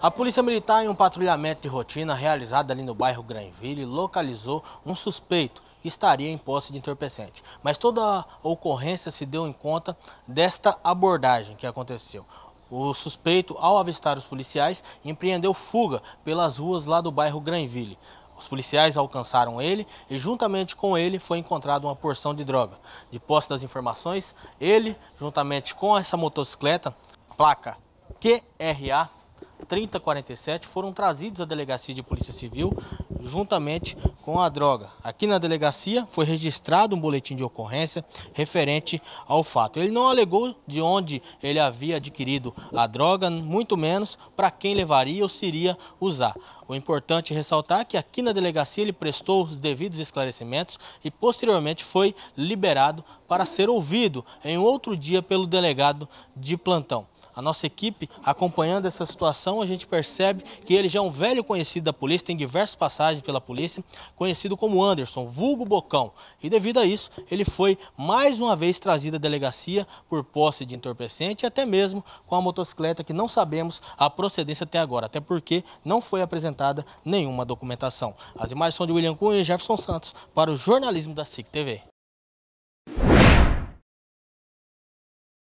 A Polícia Militar, em um patrulhamento de rotina realizado ali no bairro Granville, localizou um suspeito que estaria em posse de entorpecente. Mas toda a ocorrência se deu em conta desta abordagem que aconteceu. O suspeito, ao avistar os policiais, empreendeu fuga pelas ruas lá do bairro Granville. Os policiais alcançaram ele e, juntamente com ele, foi encontrada uma porção de droga. De posse das informações, ele, juntamente com essa motocicleta, placa QRA 3047 foram trazidos à delegacia de polícia civil juntamente com a droga. Aqui na delegacia foi registrado um boletim de ocorrência referente ao fato. Ele não alegou de onde ele havia adquirido a droga, muito menos para quem levaria ou se iria usar. O importante é ressaltar que aqui na delegacia ele prestou os devidos esclarecimentos e posteriormente foi liberado para ser ouvido em outro dia pelo delegado de plantão a nossa equipe acompanhando essa situação, a gente percebe que ele já é um velho conhecido da polícia, tem diversas passagens pela polícia, conhecido como Anderson, vulgo Bocão. E devido a isso, ele foi mais uma vez trazido à delegacia por posse de entorpecente e até mesmo com a motocicleta que não sabemos a procedência até agora, até porque não foi apresentada nenhuma documentação. As imagens são de William Cunha e Jefferson Santos para o jornalismo da SIC TV.